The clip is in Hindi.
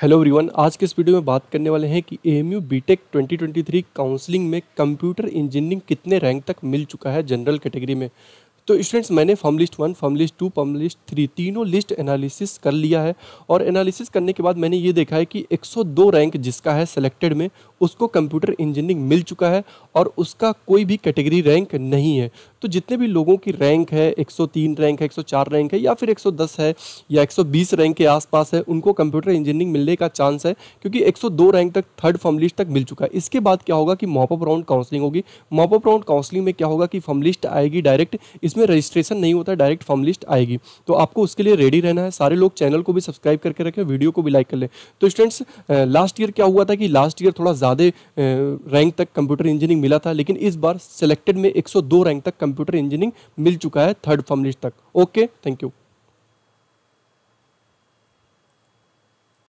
हेलो एवरीवन आज के इस वीडियो में बात करने वाले हैं कि M U B tech twenty counselling में कंप्यूटर इंजीनियरिंग कितने रैंक तक मिल चुका है जनरल कैटेगरी में तो स्टूडेंट्स मैंने form list one form list two form list three तीनों लिस्ट एनालिसिस कर लिया है और एनालिसिस करने के बाद मैंने ये देखा है कि 102 रैंक जिसका है सिलेक्टेड में उसको कंप्यूटर इंजीनियरिंग मिल चुका है और उसका कोई भी कैटेगरी रैंक नहीं है तो जितने भी लोगों की रैंक है एक रैंक है एक रैंक है या फिर एक है या एक रैंक के आसपास है उनको कंप्यूटर इंजीनियरिंग मिलने का चांस है क्योंकि एक रैंक तक थर्ड फॉर्म लिस्ट तक मिल चुका है इसके बाद क्या होगा कि मॉपअप राउंड काउंसलिंग होगी मॉपअप राउंड काउंसलिंग में क्या होगा कि फॉर्म लिस्ट आएगी डायरेक्ट इसमें उसमें रजिस्ट्रेशन नहीं होता डायरेक्ट फॉर्म लिस्ट आएगी तो आपको उसके लिए रेडी रहना है सारे लोग चैनल को भी सब्सक्राइब करके रखें वीडियो को भी लाइक कर लें तो स्टूडेंट्स लास्ट ईयर क्या हुआ था कि लास्ट ईयर थोड़ा ज़्यादा रैंक तक कंप्यूटर इंजीनियरिंग मिला था लेकिन इस बार सेलेक्टेड में एक रैंक तक कंप्यूटर इंजीनियरिंग मिल चुका है थर्ड फॉर्म लिस्ट तक ओके थैंक यू